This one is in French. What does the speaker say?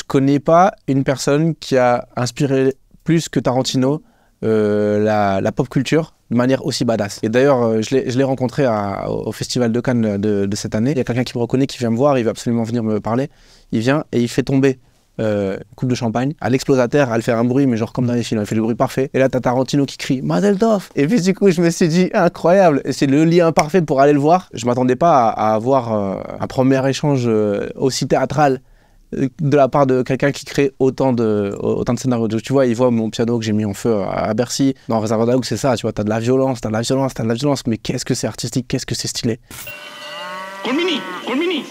je connais pas une personne qui a inspiré plus que Tarantino euh, la, pop culture de manière aussi badass. Et d'ailleurs, euh, je l'ai rencontré au Festival de Cannes euh, de, cette année. Il y a quelqu'un qui me reconnaît, qui vient me voir, il veut absolument venir me parler. Il vient et il fait tomber euh, coupe de champagne. À terre, elle fait un bruit, mais genre comme dans les films, elle fait le bruit parfait. Et là, t'as Tarantino qui crie Mazel Et puis du coup, je me suis dit incroyable, c'est le lien parfait pour aller le voir. Je m'attendais pas à, avoir un premier échange aussi théâtral euh, de la part de quelqu'un qui crée autant de, autant de scénarios. Tu vois, il voit mon piano que j'ai mis en feu à Bercy. Dans Réservoir Dogs, c'est ça, tu vois, t'as de la violence, t'as de la violence, t'as de la violence, mais qu'est-ce que c'est artistique, qu'est-ce que c'est stylé. Colmini, Colmini,